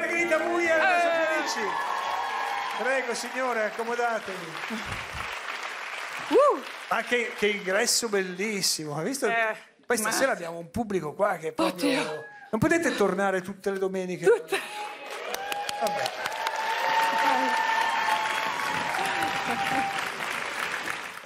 Margherita Muglia e eh! Rosa Prego signore, accomodatevi. Uh. Ma che, che, ingresso bellissimo, hai visto? Eh, Poi stasera ma... abbiamo un pubblico qua che proprio... Oddio. Non potete tornare tutte le domeniche. Tutte. Vabbè.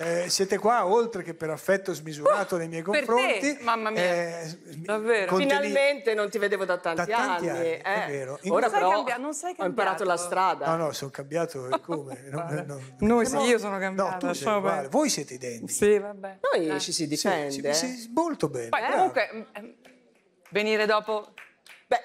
eh, siete qua oltre che per affetto smisurato nei miei confronti. Te, mamma mia, eh, davvero. Finalmente non ti vedevo da tanti, da tanti anni. anni eh. È vero. In Ora però cambia- non sei cambiato. ho imparato la strada. No, no, sono cambiato come? Non, non, Noi, no, io sono cambiato. No, so Voi siete identici. Sì, vabbè. Noi eh. ci si difende. Sì, ci, molto bene. Poi, comunque, mm, mm, venire dopo... Beh,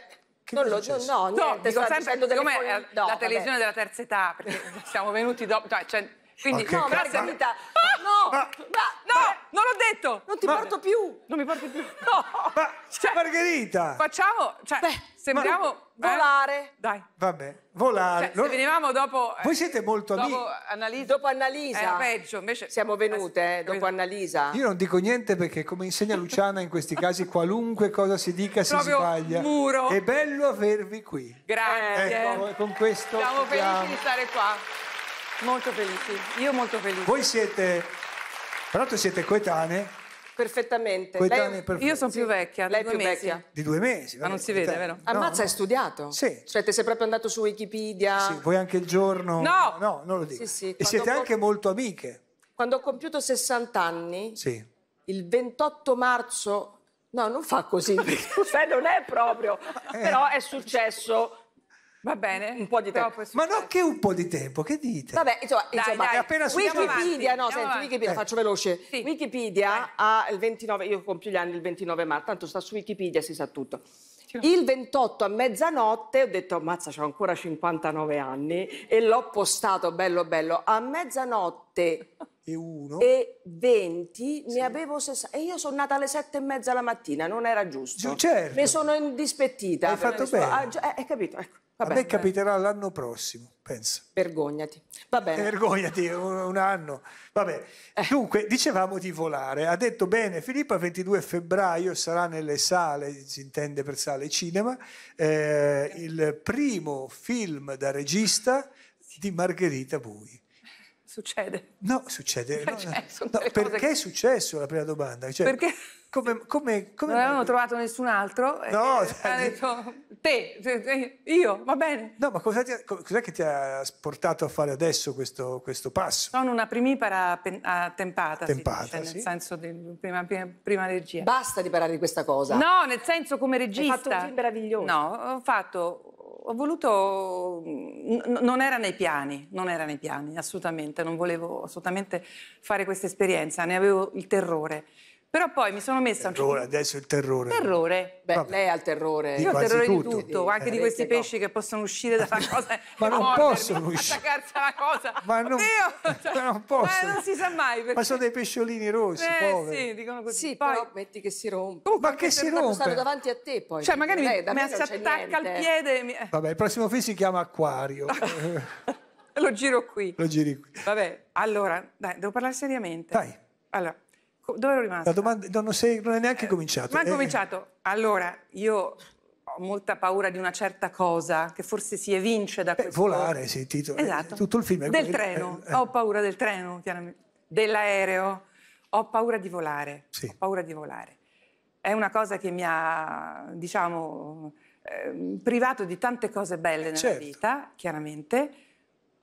non lo, no, no, no niente, sempre, delle come eh, la televisione vabbè. della terza età, perché siamo venuti dopo... Cioè, quindi, okay, no, grazie. Margherita, ah, no, ma, ma, no, ma, non l'ho detto. Non ti ma, porto più. Non mi porti più. No. Ma, cioè, Margherita. Facciamo, cioè, Beh, sembriamo... Eh, volare. Dai. Vabbè, volare. Cioè, se venivamo dopo... Eh, Voi siete molto amici. Dopo Annalisa. Dopo Annalisa. Era peggio, invece... Siamo venute, eh, dopo Annalisa. Io non dico niente perché, come insegna Luciana, in questi casi qualunque cosa si dica si Proprio sbaglia. muro. È bello avervi qui. Grazie. Ecco, con questo... Siamo felici di stare qua. Molto felici, io molto felice. Voi siete, tra l'altro siete coetanee. Perfettamente. Coetanee lei, Io sono più vecchia, lei è più mesi. vecchia. Di due mesi. Ma non si vede, vero? Ah, no. Ammazza, hai studiato? Sì. Cioè, ti sei proprio andato su Wikipedia? Sì, vuoi anche il giorno... No! No, non lo dico. Sì, sì. E siete ho... anche molto amiche. Quando ho compiuto 60 anni, sì. il 28 marzo... No, non fa così, cioè, non è proprio, eh. però è successo Va bene. Un po' di tempo. Ma non che un po' di tempo, che dite? Vabbè, insomma, dai, insomma dai. appena successo. Wikipedia, avanti, no, senti, avanti. Wikipedia, eh. faccio veloce. Sì. Wikipedia ha il 29, io compio gli anni il 29 marzo, tanto sta su Wikipedia, si sa tutto. Il 28 a mezzanotte ho detto ammazza ho ancora 59 anni e l'ho postato bello bello a mezzanotte e, uno. e 20 sì. ne avevo 60 e io sono nata alle 7 e mezza la mattina non era giusto certo. mi sono indispettita hai fatto bene ah, eh, hai ah, eh, capito ecco Vabbè, a me capiterà l'anno prossimo, penso. Vergognati. Va bene. Eh, vergognati, un, un anno. Vabbè. Eh. Dunque, dicevamo di volare. Ha detto bene, Filippa 22 febbraio sarà nelle sale, si intende per sale cinema, eh, il primo film da regista di Margherita Bui. Succede. No, succede. Cioè, no, no, perché che... è successo la prima domanda? Cioè, perché come, come, come... non avevano trovato nessun altro. Eh, no, e eh, ha detto te, te, io, va bene. No, ma cos'è, cos che ti ha portato a fare adesso questo, questo passo? Sono una primipara attempata, tempata, dice, sì. nel senso di prima, prima, prima, regia. Basta di parlare di questa cosa. No, nel senso come regista. Hai fatto un film meraviglioso. No, ho fatto ho voluto, mm, n- non era nei piani, non era nei piani, assolutamente, non volevo assolutamente fare questa esperienza, ne avevo il terrore. Però poi mi sono messa... Terrore, un... adesso il terrore. Terrore. Beh, Vabbè. lei ha il terrore. Io ho il terrore tutto. di tutto, anche eh, di eh, questi pesci no. che possono uscire dalla cosa... Ma non mordermi, possono uscire. Attaccarsi alla cosa. Ma non, Oddio! Ma cioè, non possono. Ma eh, non si sa mai perché... Ma sono dei pesciolini rossi, eh, poveri. sì, dicono così. Sì, poi... però metti che si rompe. Uh, ma che si rompe? Stanno davanti a te poi. Cioè, magari lei, mi, mi si attacca al eh. piede... Mi... Vabbè, il prossimo film si chiama Acquario. Lo giro qui. Lo giri qui. Vabbè, allora, dai, devo parlare seriamente. Dai. Allora, dove ero rimasto? La domanda non, sei, non è neanche eh, cominciato. Ma è eh. cominciato. Allora, io ho molta paura di una certa cosa che forse si evince da Beh, questo... Volare, sì, Tito. Esatto. Eh, tutto il film è Del treno. Eh, eh, Ho paura del treno, chiaramente. Dell'aereo. Ho paura di volare. Sì. Ho paura di volare. È una cosa che mi ha, diciamo, privato di tante cose belle nella certo. vita, chiaramente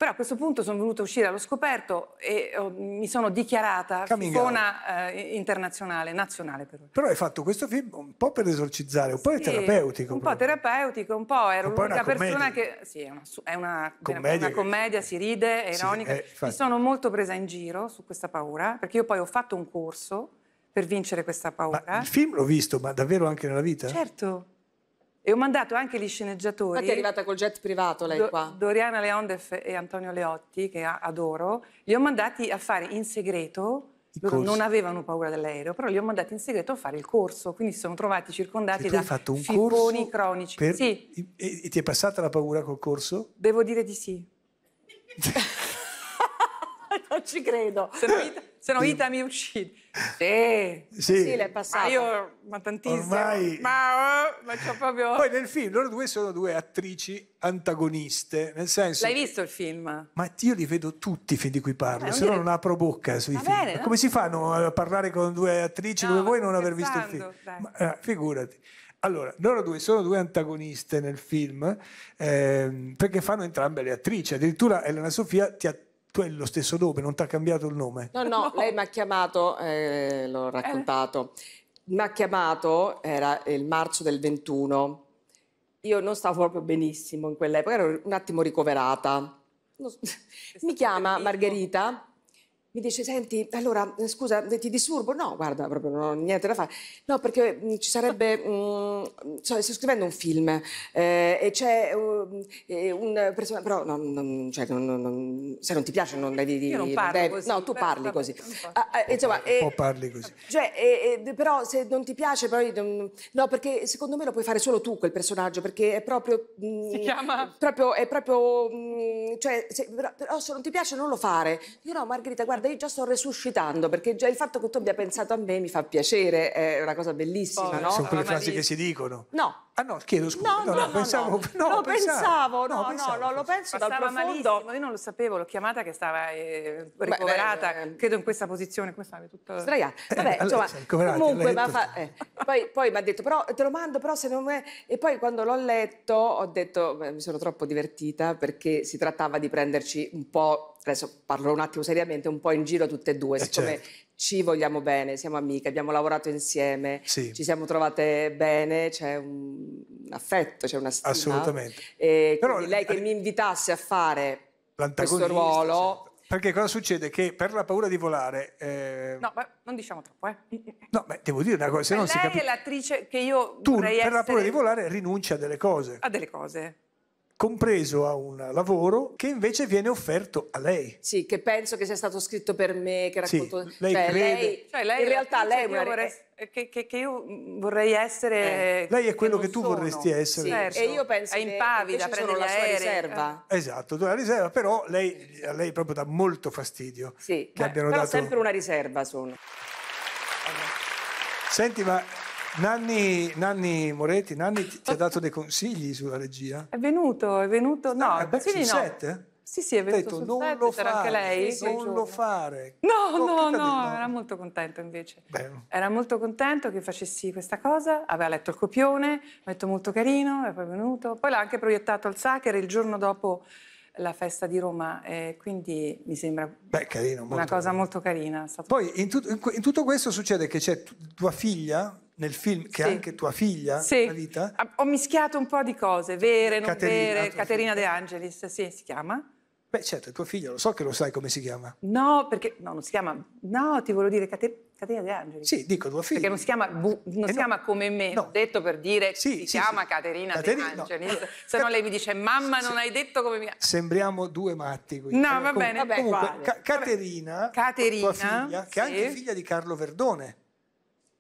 però a questo punto sono venuta a uscire allo scoperto e oh, mi sono dichiarata fifona eh, internazionale, nazionale per ora. Però hai fatto questo film un po' per esorcizzare, un po' sì, è terapeutico. Un proprio. po' terapeutico, un po' ero l'unica persona che... Sì, è una, è una commedia, una commedia si ride, è sì, ironica. Eh, mi sono molto presa in giro su questa paura, perché io poi ho fatto un corso per vincere questa paura. Ma il film l'ho visto, ma davvero anche nella vita? Certo. E ho mandato anche gli sceneggiatori. Infatti è arrivata col jet privato lei Do qua. Doriana Leondef e Antonio Leotti, che adoro, li ho mandati a fare in segreto. Loro non avevano paura dell'aereo, però li ho mandati in segreto a fare il corso, quindi si sono trovati circondati da fatto cronici. Per... Sì. E, e ti è passata la paura col corso? Devo dire di sì. non ci credo. Se no, Ita, se no Ita mi uccide. Sì, sì, sì l'è passata. Ma io, ma tantissimo. Ormai... Ma, oh, ma c'ho proprio... Poi nel film loro due sono due attrici antagoniste, nel senso... L'hai visto il film? Ma io li vedo tutti i film di cui parlo, eh, se no non apro bocca sui va film. Bene, no? Come si fanno a parlare con due attrici no, come voi e non aver visto il film? Ma, eh, figurati. Allora, loro due sono due antagoniste nel film ehm, perché fanno entrambe le attrici. Addirittura Elena Sofia ti, tu hai lo stesso nome, non ti ha cambiato il nome? No, no, no. lei mi ha chiamato, eh, l'ho eh. raccontato, eh. mi ha chiamato, era il marzo del 21, io non stavo proprio benissimo in quell'epoca, ero un attimo ricoverata. Mi chiama Margherita mi dice, senti, allora, eh, scusa, eh, ti disturbo? No, guarda, proprio non ho niente da fare. No, perché mm, ci sarebbe, mh, mm, so, sto scrivendo un film eh, e c'è uh, un personaggio, però no, non, cioè, non, non, se non ti piace non devi... Io non parlo devi, così. No, tu parli però, così. Ah, eh, insomma, eh, o parli così. Cioè, eh, però se non ti piace, poi... No, perché secondo me lo puoi fare solo tu quel personaggio, perché è proprio... Mh, si chiama? Proprio, è proprio... Mh, cioè, se, però, però se non ti piace non lo fare. Io no, Margherita, guarda, guarda io già sto resuscitando perché già il fatto che tu abbia pensato a me mi fa piacere, è una cosa bellissima, oh, no? Sono quelle frasi che si dicono. No, Ah no, chiedo scusa. No, no, no, pensavo, no, no, lo pensavo, no, no, pensavo, no, lo penso dal profondo. Malissimo. Io non lo sapevo, l'ho chiamata che stava eh, ricoverata, beh, beh, credo in questa posizione, qua stava tutto sdraiata. Eh, Vabbè, eh, insomma, comunque ma fa... eh. poi, poi mi ha detto "Però te lo mando, però se non è E poi quando l'ho letto ho detto beh, mi sono troppo divertita perché si trattava di prenderci un po' adesso parlo un attimo seriamente, un po' in giro tutte e due, eh, siccome certo ci vogliamo bene, siamo amiche, abbiamo lavorato insieme, sì. ci siamo trovate bene, c'è un affetto, c'è una stima. Assolutamente. E Però lei che eh, mi invitasse a fare questo ruolo... Certo. Perché cosa succede? Che per la paura di volare... Eh... No, ma non diciamo troppo, eh. No, beh, devo dire una cosa, se non si capisce... Lei è l'attrice che io Tu, per essere... la paura di volare, rinuncia a delle cose. A delle cose compreso a un lavoro che invece viene offerto a lei. Sì, che penso che sia stato scritto per me, che racconto... Sì, lei cioè, crede... Lei, cioè, lei in realtà lei è una... Vorrei... Che, che, che, io vorrei essere. Eh, lei è quello che, che tu sono. vorresti essere. Sì, certo. E io penso è impavida, che prende la sua riserva. Eh. Esatto, la riserva, però lei, a lei proprio dà molto fastidio. Sì, che beh, però dato... sempre una riserva sono. Senti, ma Nanni, Nanni, Moretti, Nanni ti, ti, ha dato dei consigli sulla regia? È venuto, è venuto, no, ah, beh, consigli sul no. Set? Eh? Sì, sì, è venuto detto, sul non set, lo c'era fare, anche lei. Non giorni. lo fare. No, no, no, no, era molto contento invece. Bello. Era molto contento che facessi questa cosa, aveva letto il copione, metto molto carino, è poi venuto. Poi l'ha anche proiettato al Sacher il giorno dopo la festa di Roma, eh, quindi mi sembra Beh, carino, una cosa carino. molto carina. Poi in, tut- in, tutto questo succede che c'è t- tua figlia nel film che sì. anche tua figlia, sì. vita. Ah, ho mischiato un po' di cose, vere, non Caterina, vere, Caterina figlia. De Angelis, sì, si chiama. Beh, certo, tuo figlio, lo so che lo sai come si chiama. No, perché... No, non si chiama... No, ti volevo dire Caterina... Caterina De Angelis. Sì, dico tuo figlio. Perché non si chiama, bu, non eh si no, come me, no. ho detto per dire sì, si sì, chiama sì. Caterina, Caterina De Angelis. No. Se no lei mi dice mamma non hai detto come mi chiama. Sembriamo due matti quindi. No, va bene, comunque, vabbè, comunque, Caterina, Caterina, tua figlia, che è anche figlia di Carlo Verdone.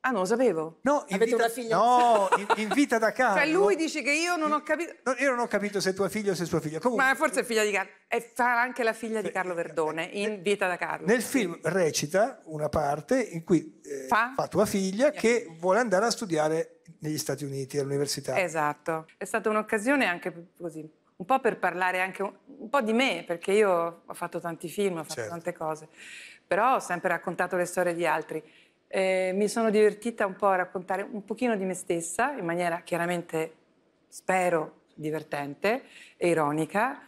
Ah, non lo sapevo. No, in vita, una figlia? No, in, in vita da Carlo. Cioè, lui dice che io non ho capito. No, io non ho capito se è tua figlia o se è sua figlia. Comunque, Ma forse è figlia di Carlo. E fa anche la figlia di Carlo Verdone in Vita da Carlo. Nel film recita una parte in cui eh, fa? fa? tua figlia che vuole andare a studiare negli Stati Uniti all'università. Esatto. È stata un'occasione anche così. Un po' per parlare anche un, un po' di me, perché io ho fatto tanti film, ho fatto certo. tante cose, però ho sempre raccontato le storie di altri eh, mi sono divertita un po' a raccontare un pochino di me stessa, in maniera chiaramente, spero, divertente e ironica.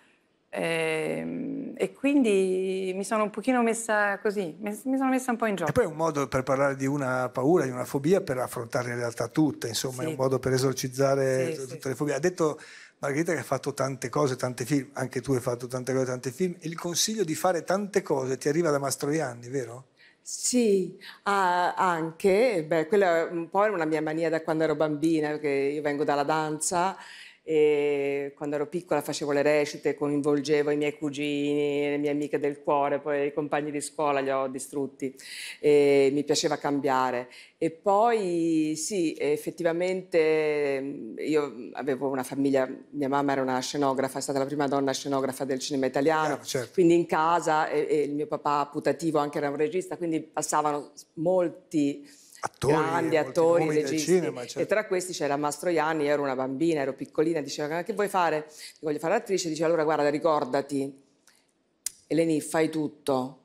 Ehm, e quindi mi sono un pochino messa così, mi sono messa un po' in gioco. E poi è un modo per parlare di una paura, di una fobia, per affrontare in realtà tutte, insomma, sì. è un modo per esorcizzare sì, tutte sì. le fobie. Ha detto Margherita che ha fatto tante cose, tanti film, anche tu hai fatto tante cose, tanti film, il consiglio di fare tante cose ti arriva da Mastroianni, vero? Sì, ah, anche, beh, quella è un po' una mia mania da quando ero bambina, perché io vengo dalla danza e quando ero piccola facevo le recite, coinvolgevo i miei cugini, le mie amiche del cuore, poi i compagni di scuola li ho distrutti, e mi piaceva cambiare. E poi sì, effettivamente io avevo una famiglia, mia mamma era una scenografa, è stata la prima donna scenografa del cinema italiano, eh, certo. quindi in casa e, e il mio papà putativo anche era un regista, quindi passavano molti attori, grandi eh, attori, registi. Cinema, certo. E tra questi c'era Mastroianni, ero una bambina, ero piccolina, diceva che vuoi fare? Voglio fare l'attrice, diceva allora guarda ricordati, Eleni fai tutto,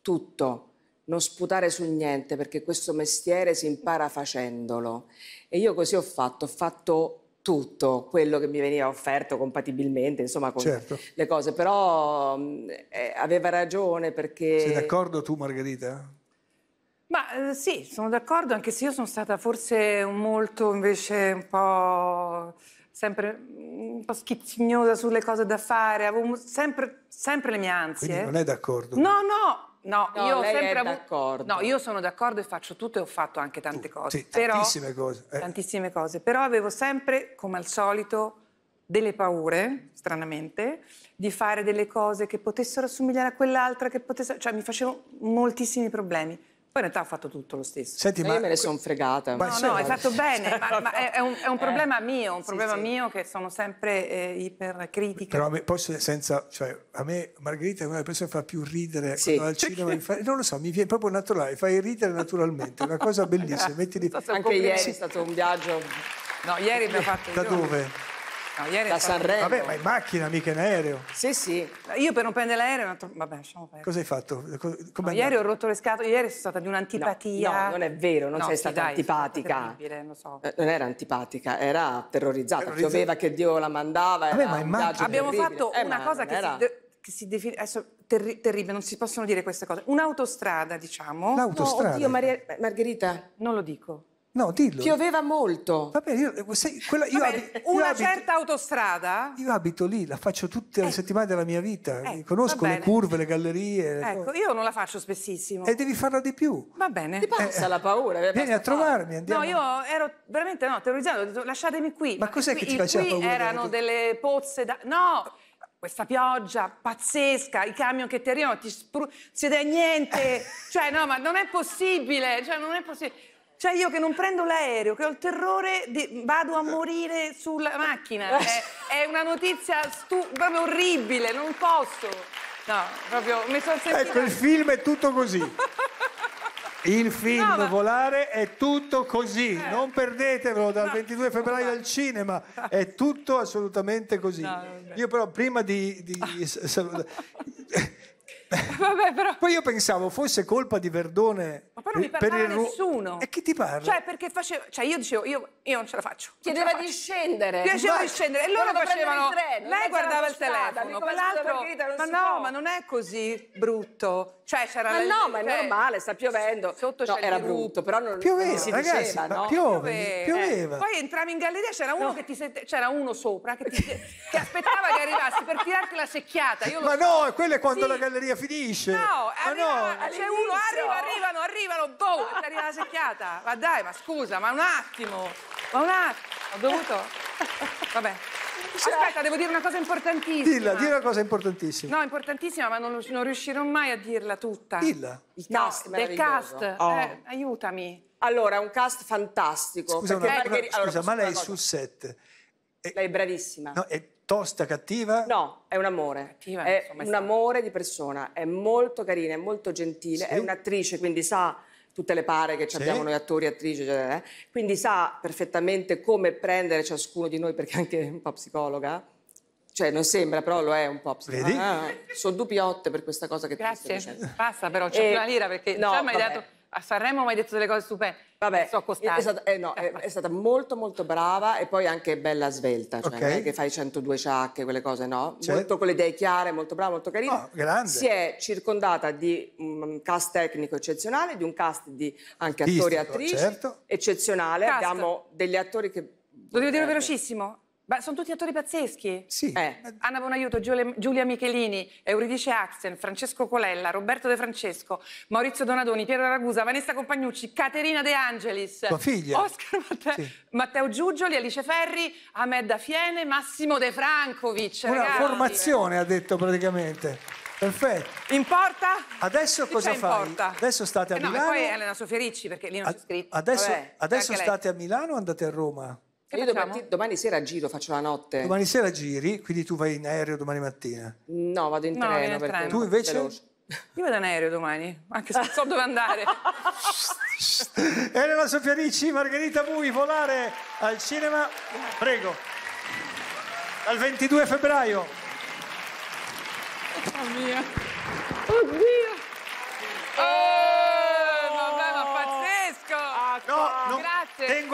tutto, non sputare su niente perché questo mestiere si impara facendolo. E io così ho fatto, ho fatto tutto quello che mi veniva offerto compatibilmente, insomma, con certo. le cose, però mm, eh, aveva ragione perché... Sei d'accordo tu Margherita? Ma eh, sì, sono d'accordo, anche se io sono stata forse molto invece un po' sempre mm, un po' schizzignosa sulle cose da fare, avevo sempre, sempre le mie ansie. Quindi non è d'accordo? No, no, No, no, io sempre avuto... No, io sono d'accordo e faccio tutto e ho fatto anche tante tu, cose. Sì, però... tantissime cose. Eh. Tantissime cose. Però avevo sempre, come al solito, delle paure, stranamente, di fare delle cose che potessero assomigliare a quell'altra, che potessero... Cioè, mi facevo moltissimi problemi. Poi in realtà ho fatto tutto lo stesso. Senti, ma... Io me ne sono fregata. No, no, hai fatto bene, ma, ma è, è, un, è, un, eh. problema eh, mio, un problema sì, mio che sono sempre eh, ipercritica. Però a me, poi senza, cioè, a me Margherita è una persona che fa più ridere sì. al cinema, fa, non lo so, mi viene proprio naturale, fai ridere naturalmente, è una cosa bellissima. Metti Anche ieri è stato un viaggio... No, ieri abbiamo fatto... Da dove? No, ieri da Sanremo. Vabbè, ma in macchina, mica in aereo. Sì, sì. Io per non prendere l'aereo... Vabbè, lasciamo perdere. Cosa hai fatto? No, ieri ho rotto le scatole, ieri sono stata di un'antipatia. No, no non è vero, non sei sì, stata dai, antipatica. Stata so. Eh, non era antipatica, era terrorizzata. Terrorizza... Pioveva che Dio la mandava. Vabbè, ma in macchina. Abbiamo fatto eh, una cosa che era... si... De che si definisce adesso terri terribile, non si possono dire queste cose. Un'autostrada, diciamo. L'autostrada. No, oddio, Maria Margherita. Non lo dico. No, dillo. Pioveva molto. Va bene, io, eh, se, quella, io Vabbè, abito, io una abito, certa autostrada. Io abito lì, la faccio tutte le eh. settimane della mia vita. Eh. eh conosco le curve, le gallerie. Ecco, io non la faccio spessissimo. E devi farla di più. Va bene. Ti passa eh. eh. la paura. Vieni a trovarmi, andiamo. No, io ero veramente no, terrorizzato. Ho detto lasciatemi qui. Ma, Ma cos'è qui, che ci faceva qui paura? erano delle, delle pozze da... No! questa pioggia pazzesca, i camion che ti arrivano, ti spru- siete niente, cioè no, ma non è possibile, cioè non è possibile. Cioè io che non prendo l'aereo, che ho il terrore, di... vado a morire sulla macchina. Eh. È, è una notizia stu... proprio orribile, non posso. No, proprio mi sono sentita... Ecco, il film è tutto così. Il film no, ma... Volare è tutto così, eh. non perdetevelo dal no. 22 febbraio al cinema, è tutto assolutamente così. No, Io però prima di... di... Vabbè, però... Poi io pensavo fosse colpa di Verdone. Ma poi non eh, mi parlava il... nessuno. E chi ti parla? Cioè, perché faceva. Cioè, io dicevo, io, io non ce la faccio. Chiedeva la di scendere. Chiedeva di scendere. E loro facevano. Treno, lei guardava il telefono. Quell'altro. Ma no, può. ma non è così brutto. Cioè, c'era. Ma no, ma è normale, sta piovendo. Sotto no, era brutto, però non, pioveva, ragazzi, diceva, no? Piove, pioveva. Eh. Poi entravi in galleria, c'era uno che ti sente... c'era uno sopra che, aspettava che arrivassi per tirarti la secchiata. ma no, quello è quando la galleria finisce. No, ah, arriva, no, c'è uno, arriva, arrivano, arrivano, boh, arriva la secchiata. Ma dai, ma scusa, ma un attimo, ma un attimo. Ho dovuto... Vabbè. Cioè, Aspetta, devo dire una cosa importantissima. Dilla, di una cosa importantissima. No, importantissima, ma non, non riuscirò mai a dirla tutta. Dilla. Il cast, no, del cast. Oh. Eh, aiutami. Allora, è un cast fantastico. Scusa, una, Margheri... no, scusa ma lei sul set... È... Eh, lei è bravissima. No, è Tosta, cattiva? No, è un amore. Cattiva, è insomma, un amore di persona. È molto carina, è molto gentile. Sì. È un'attrice, quindi sa tutte le pare che sì. abbiamo noi attori e attrici. Eh? Quindi sa perfettamente come prendere ciascuno di noi, perché anche un po' psicologa. Eh. Cioè, non sembra, però lo è un po'. Vedi? Ah, sono dupiotte per questa cosa che Grazie. tu stai dicendo. Passa però, c'è e... una lira perché no, già mi hai dato a Sanremo mi hai detto delle cose super Vabbè, so è, stata, eh, no, è, è, stata molto molto brava e poi anche bella svelta, cioè okay. che fai 102 ciacche, quelle cose, no? Certo. Molto con le idee chiare, molto brava, molto carina. Oh, si è circondata di un mm, cast tecnico eccezionale, di un cast di anche attori e attrici certo. eccezionale. Cast. Abbiamo degli attori che... Lo devo dire eh, velocissimo, ma sono tutti attori pazzeschi? Sì. Eh. Ma... Eh. Anna Bonaiuto, Giulia, Giulia Michelini, Euridice Axen, Francesco Colella, Roberto De Francesco, Maurizio Donadoni, Piero Ragusa, Vanessa Compagnucci, Caterina De Angelis, Tua figlia. Oscar Matte... sì. Matteo Giugioli, Alice Ferri, Ahmed Fiene, Massimo De Francovic. Una ragazzi. formazione ha detto praticamente. Perfetto. In porta? Adesso Chi cosa fai? Adesso state a eh no, Milano. E poi Elena Sofia perché lì non c'è scritto. Adesso, Vabbè, adesso state lei. a Milano o andate a Roma? Che io domani, domani, sera giro, faccio la notte. Domani sera giri, quindi tu vai in aereo domani mattina? No, vado in no, treno. In treno. Tu invece? Veloce. Io vado in aereo domani, anche se non so dove andare. Elena Sofianici, Margherita Bui, volare al cinema, prego, dal 22 febbraio. Oh mio, oddio. Oh!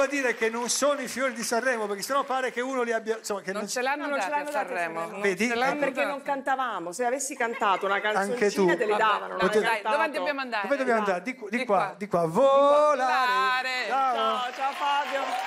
a dire che non sono i fiori di Sanremo, perché sennò pare che uno li abbia. Insomma, che non, non ce l'hanno no, dati a Sanremo. Non Vedi? Ce l'hanno ecco. perché non cantavamo. Se avessi cantato una canzoncina te li davano. Vabbè, dai, dove dobbiamo andare? Dove dobbiamo andare? Di, qua, di qua. Volare. Ciao, ciao Fabio.